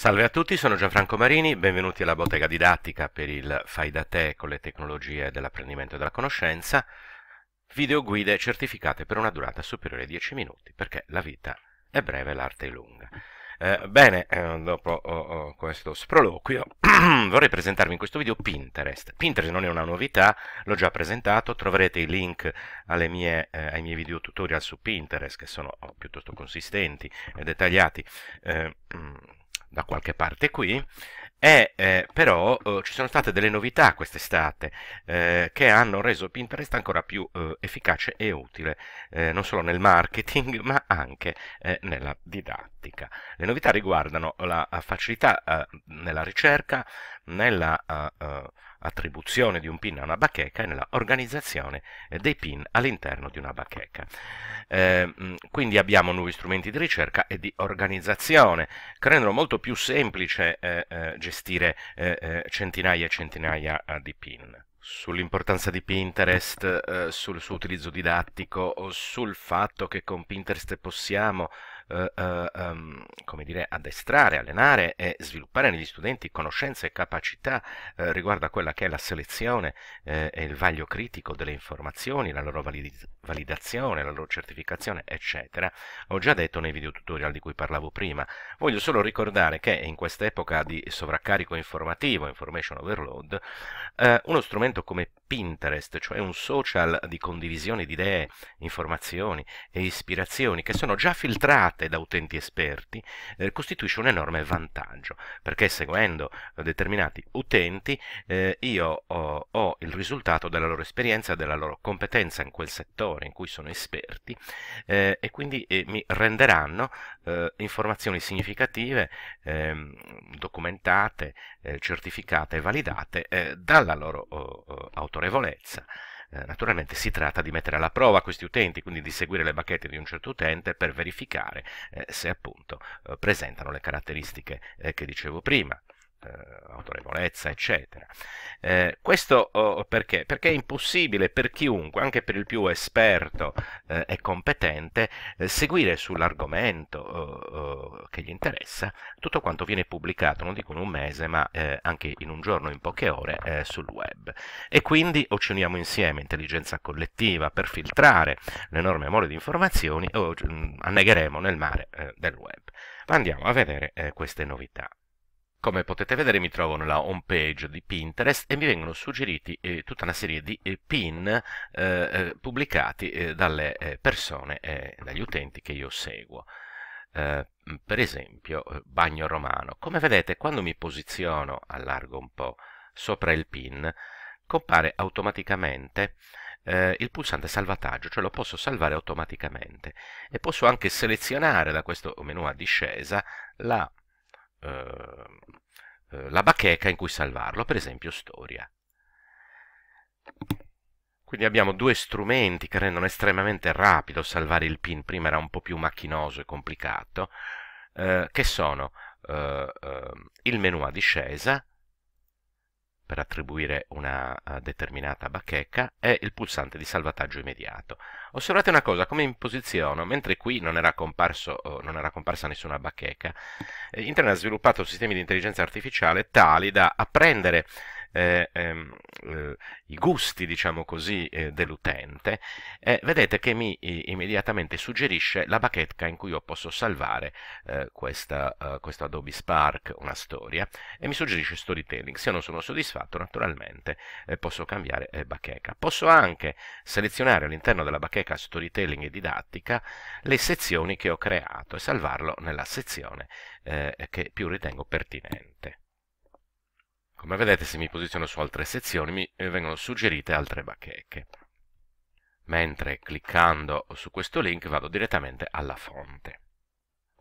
Salve a tutti, sono Gianfranco Marini, benvenuti alla bottega didattica per il Fai da te con le tecnologie dell'apprendimento e della conoscenza, videoguide certificate per una durata superiore ai 10 minuti, perché la vita è breve, l'arte è lunga. Eh, bene, eh, dopo oh, oh, questo sproloquio vorrei presentarvi in questo video Pinterest. Pinterest non è una novità, l'ho già presentato, troverete i link mie, eh, ai miei video tutorial su Pinterest che sono oh, piuttosto consistenti e dettagliati Eh, mm, da qualche parte qui, e, eh, però eh, ci sono state delle novità quest'estate eh, che hanno reso Pinterest ancora più eh, efficace e utile, eh, non solo nel marketing ma anche eh, nella didattica. Le novità riguardano la facilità nella ricerca, nella attribuzione di un PIN a una bacheca e nella organizzazione eh, dei PIN all'interno di una bacheca. Eh, mm, quindi abbiamo nuovi strumenti di ricerca e di organizzazione che rendono molto più semplice eh, eh gestire eh, eh, centinaia e centinaia di PIN sull'importanza di Pinterest, eh, sul suo utilizzo didattico, sul fatto che con Pinterest possiamo eh, eh, ehm, come dire, addestrare, allenare e sviluppare negli studenti conoscenze e capacità eh, riguardo a quella che è la selezione eh, e il vaglio critico delle informazioni, la loro valid- validazione, la loro certificazione, eccetera. Ho già detto nei video tutorial di cui parlavo prima. Voglio solo ricordare che in quest'epoca di sovraccarico informativo, information overload, eh, uno strumento come Pinterest, cioè un social di condivisione di idee, informazioni e ispirazioni che sono già filtrate da utenti esperti, eh, costituisce un enorme vantaggio, perché seguendo determinati utenti eh, io ho, ho, il risultato della loro esperienza, della loro competenza in quel settore in cui sono esperti eh, e quindi eh, mi renderanno eh, informazioni significative, ehm, documentate, eh, certificate e validate dalla loro oh, oh, autorità autorevolezza. Eh, naturalmente si tratta di mettere alla prova questi utenti, quindi di seguire le bacchette di un certo utente per verificare eh, se appunto eh, presentano le caratteristiche eh, che dicevo prima. Eh, autorevolezza, eccetera. Eh, questo oh, oh, perché? Perché è impossibile per chiunque, anche per il più esperto eh, e competente, eh, seguire sull'argomento oh, oh, che gli interessa tutto quanto viene pubblicato, non dico in un mese, ma eh, anche in un giorno, in poche ore, eh, sul web. E quindi o ci uniamo insieme, intelligenza collettiva, per filtrare l'enorme mole di informazioni, o mm, annegheremo nel mare del web. Ma andiamo a vedere queste novità. Come potete vedere mi trovo nella home page di Pinterest e mi vengono suggeriti eh, tutta una serie di eh, pin eh, eh pubblicati eh, dalle eh, persone, dagli utenti che io seguo. Mm, per esempio bagno romano. Come vedete quando mi posiziono, allargo un po', sopra il pin, compare automaticamente eh, il pulsante salvataggio, cioè lo posso salvare automaticamente e posso anche selezionare da questo menu a discesa la Ehm, eh, la bacheca in cui salvarlo, per esempio storia. Quindi abbiamo due strumenti che rendono estremamente rapido salvare il pin, prima era un po' più macchinoso e complicato, eh, che sono eh, ehm, il menu a discesa per attribuire una eh, determinata bacheca è il pulsante di salvataggio immediato. Osservate una cosa, come in posiziono, mentre qui non era, comparso, non era comparsa nessuna bacheca, eh, Internet ha sviluppato sistemi di intelligenza artificiale tali da apprendere eh, ehm, eh, i gusti, diciamo così, eh, dell'utente, eh, vedete che mi immediatamente suggerisce la bacheca in cui io posso salvare eh, questa, eh, questo Adobe Spark, una storia, e mi suggerisce storytelling. Se non sono soddisfatto, naturalmente posso cambiare bacheca. Posso anche selezionare all'interno della bacheca storytelling e didattica le sezioni che ho creato e salvarlo nella sezione che più ritengo pertinente. Come vedete se mi posiziono su altre sezioni mi eh, vengono suggerite altre bacheche. Mentre cliccando su questo link vado direttamente alla fonte.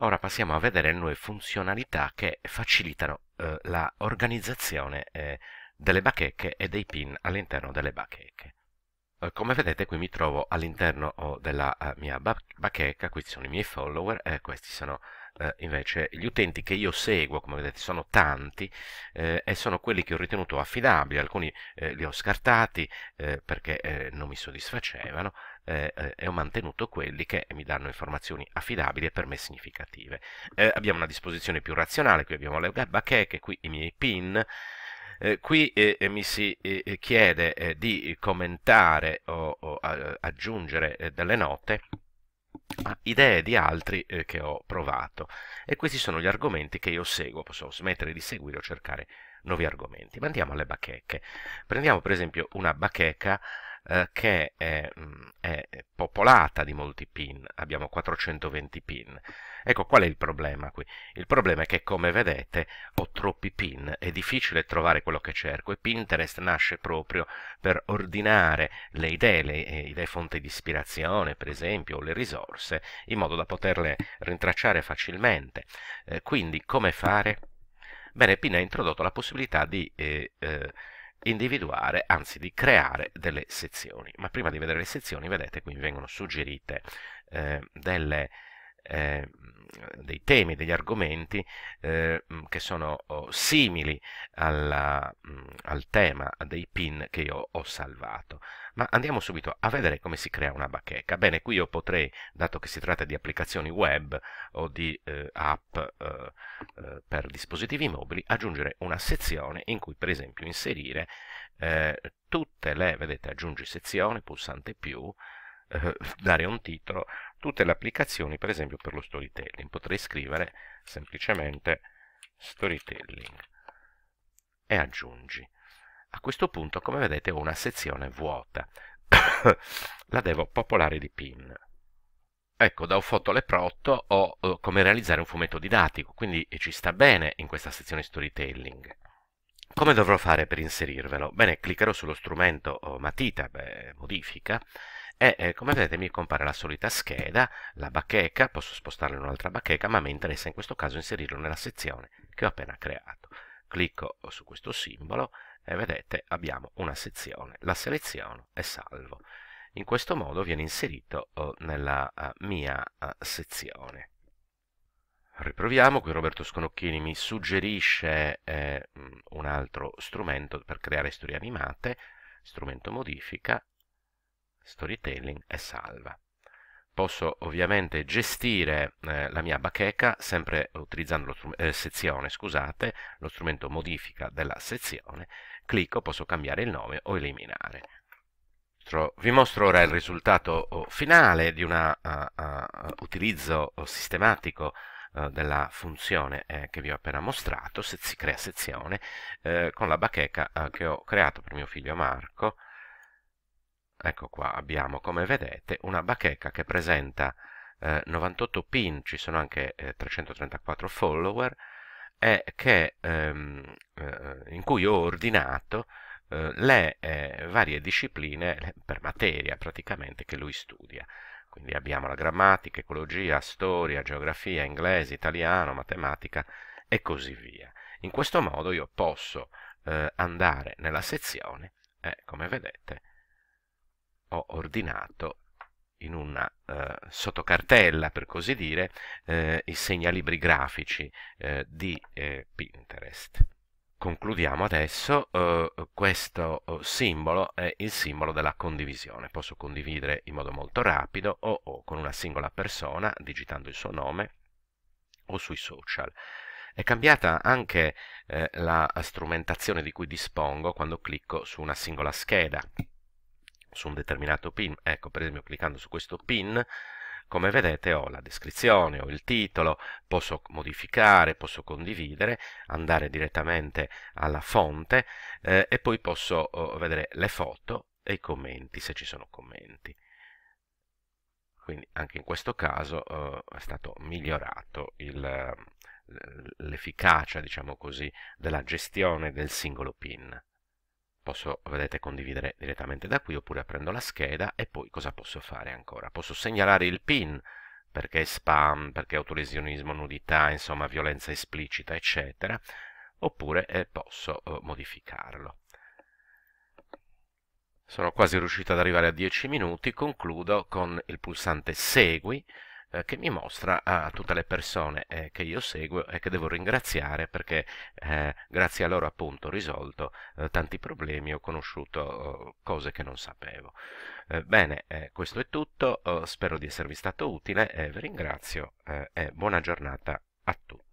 Ora passiamo a vedere le nuove funzionalità che facilitano eh, l'organizzazione eh, delle bacheche e dei pin all'interno delle bacheche. Eh, come vedete qui mi trovo all'interno oh, della eh, mia bacheca, questi sono i miei follower e questi sono eh, invece gli utenti che io seguo, come vedete sono tanti eh, e sono quelli che ho ritenuto affidabili, alcuni eh, li ho scartati eh, perché non mi soddisfacevano e ho mantenuto quelli che mi danno informazioni affidabili e per me significative. abbiamo una disposizione più razionale, qui abbiamo le bacheche, qui i miei pin, eh, qui eh, eh, mi si eh, eh chiede di commentare o, o a, aggiungere delle note a idee di altri che ho provato e questi sono gli argomenti che io seguo, posso smettere di seguire o cercare nuovi argomenti. Ma andiamo alle bacheche. Prendiamo per esempio una bacheca eh, che è, mm, è, popolata di molti pin, abbiamo 420 pin. Ecco qual è il problema qui? Il problema è che come vedete ho troppi pin, è difficile trovare quello che cerco e Pinterest nasce proprio per ordinare le idee, le eh, idee fonte di ispirazione per esempio o le risorse in modo da poterle rintracciare facilmente. Eh, quindi come fare? Bene, Pin ha introdotto la possibilità di eh, eh, individuare, anzi di creare delle sezioni. Ma prima di vedere le sezioni, vedete qui vengono suggerite eh, delle, eh, dei temi, degli argomenti eh, mm, che sono oh, simili alla, mm, al tema dei pin che io ho salvato. Ma andiamo subito a vedere come si crea una bacheca. Bene, qui io potrei, dato che si tratta di applicazioni web o di eh, app eh, eh per dispositivi mobili, aggiungere una sezione in cui per esempio inserire eh, tutte le, vedete, aggiungi sezione, pulsante più, dare un titolo, tutte le applicazioni per esempio per lo storytelling potrei scrivere semplicemente storytelling e aggiungi a questo punto come vedete ho una sezione vuota la devo popolare di pin Ecco, da Ufotole Pro 8 ho eh, come realizzare un fumetto didattico, quindi eh, ci sta bene in questa sezione storytelling. Come dovrò fare per inserirvelo? Bene, cliccherò sullo strumento oh, matita, beh, modifica, e eh, eh, come vedete mi compare la solita scheda, la bacheca, posso spostarla in un'altra bacheca, ma mi interessa in questo caso inserirlo nella sezione che ho appena creato. Clicco su questo simbolo e vedete abbiamo una sezione, la seleziono e salvo. In questo modo viene inserito eh, nella eh, mia sezione. Riproviamo, qui Roberto Sconocchini mi suggerisce eh, un altro strumento per creare storie animate, strumento modifica, storytelling è salva. Posso ovviamente gestire eh, la mia bacheca sempre utilizzando lo eh, sezione, scusate, lo strumento modifica della sezione, clicco, posso cambiare il nome o eliminare. Vi mostro ora il risultato oh, finale di un uh, uh, utilizzo oh, sistematico eh, della funzione eh, che vi ho appena mostrato, se si crea sezione, eh, con la bacheca eh, che ho creato per mio figlio Marco, ecco qua abbiamo come vedete una bacheca che presenta eh, 98 pin, ci sono anche eh, 334 follower e che, ehm, eh, in cui ho ordinato eh, le eh, varie discipline per materia praticamente che lui studia. Quindi abbiamo la grammatica, ecologia, storia, geografia, inglese, italiano, matematica e così via. In questo modo io posso eh, andare nella sezione e come vedete ho ordinato in una eh, sottocartella, per così dire, eh, i segnalibri grafici eh, di eh, Pinterest. Concludiamo adesso, eh, questo eh, simbolo è il simbolo della condivisione, posso condividere in modo molto rapido o, o con una singola persona digitando il suo nome o sui social. È cambiata anche la strumentazione di cui dispongo quando clicco su una singola scheda, su un determinato pin. Ecco, per esempio, cliccando su questo pin, come vedete ho la descrizione, ho il titolo, posso modificare, posso condividere, andare direttamente alla fonte eh, e poi posso oh, vedere le foto e i commenti, se ci sono commenti. Quindi anche in questo caso eh, è stato migliorato l'efficacia, diciamo così, della gestione del singolo pin posso, vedete, condividere direttamente da qui oppure prendo la scheda e poi cosa posso fare ancora? Posso segnalare il pin perché spam, perché autolesionismo, nudità, insomma violenza esplicita, eccetera, oppure eh, posso eh, modificarlo. Sono quasi riuscito ad arrivare a 10 minuti, concludo con il pulsante Segui, eh, che mi mostra a tutte le persone eh, che io seguo e che devo ringraziare perché eh, grazie a loro appunto ho risolto eh, tanti problemi, ho conosciuto oh, cose che non sapevo. bene, questo è tutto, oh, spero di esservi stato utile, vi ringrazio e buona giornata a tutti.